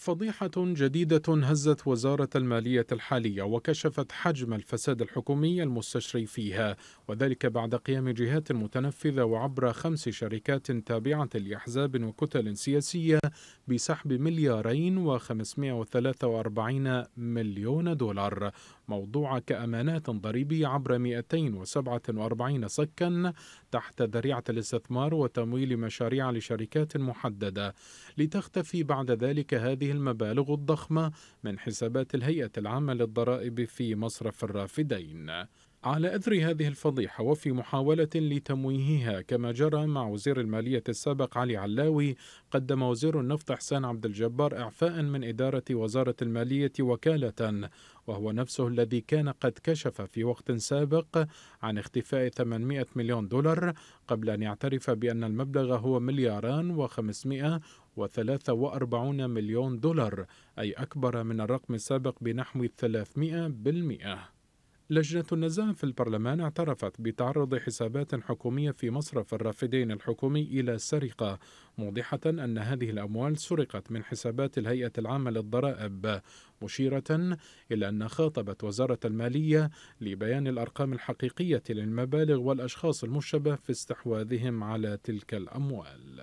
فضيحة جديدة هزت وزارة المالية الحالية وكشفت حجم الفساد الحكومي المستشري فيها وذلك بعد قيام جهات متنفذة وعبر خمس شركات تابعة لأحزاب وكتل سياسية بسحب مليارين وخمسمائة وثلاثة وأربعين مليون دولار موضوعة كأمانات ضريبية عبر 247 صكا تحت ذريعة الاستثمار وتمويل مشاريع لشركات محددة لتختفي بعد ذلك هذه المبالغ الضخمة من حسابات الهيئة العامة للضرائب في مصرف الرافدين على أثر هذه الفضيحة وفي محاولة لتمويهها كما جرى مع وزير المالية السابق علي علاوي قدم وزير النفط حسان عبد الجبار إعفاء من إدارة وزارة المالية وكالة وهو نفسه الذي كان قد كشف في وقت سابق عن اختفاء 800 مليون دولار قبل أن يعترف بأن المبلغ هو ملياران و 543 مليون دولار أي أكبر من الرقم السابق بنحو 300 بالمئة لجنة النزاهة في البرلمان اعترفت بتعرض حسابات حكومية في مصرف الرافدين الحكومي إلى سرقة موضحة أن هذه الأموال سرقت من حسابات الهيئة العامة للضرائب مشيرة إلى أن خاطبت وزارة المالية لبيان الأرقام الحقيقية للمبالغ والأشخاص المشبه في استحواذهم على تلك الأموال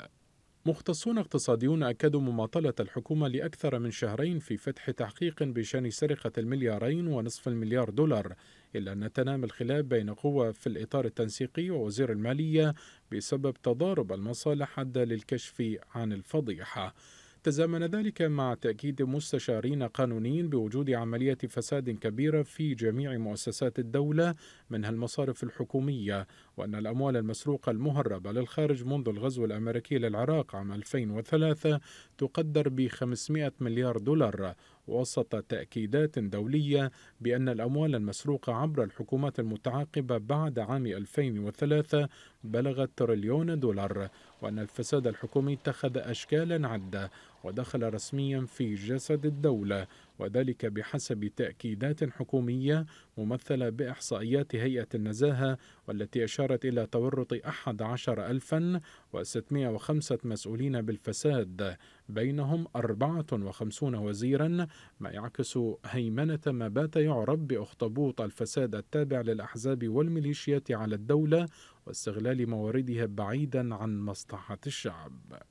مختصون اقتصاديون أكدوا مماطلة الحكومة لأكثر من شهرين في فتح تحقيق بشأن سرقة المليارين ونصف المليار دولار إلا أن تنام الخلاف بين قوى في الإطار التنسيقي ووزير المالية بسبب تضارب المصالح أدى للكشف عن الفضيحة تزامن ذلك مع تأكيد مستشارين قانونيين بوجود عملية فساد كبيرة في جميع مؤسسات الدولة منها المصارف الحكومية وأن الأموال المسروقة المهربة للخارج منذ الغزو الأمريكي للعراق عام 2003 تقدر ب 500 مليار دولار وسط تأكيدات دولية بأن الأموال المسروقة عبر الحكومات المتعاقبة بعد عام 2003 بلغت تريليون دولار وأن الفساد الحكومي اتخذ أشكالا عدة ودخل رسميا في جسد الدولة وذلك بحسب تأكيدات حكومية ممثلة بإحصائيات هيئة النزاهة والتي أشارت إلى تورط 11605 مسؤولين بالفساد بينهم 54 وزيرا ما يعكس هيمنة ما بات يعرف بأخطبوط الفساد التابع للأحزاب والميليشيات على الدولة واستغلال مواردها بعيدا عن مصلحة الشعب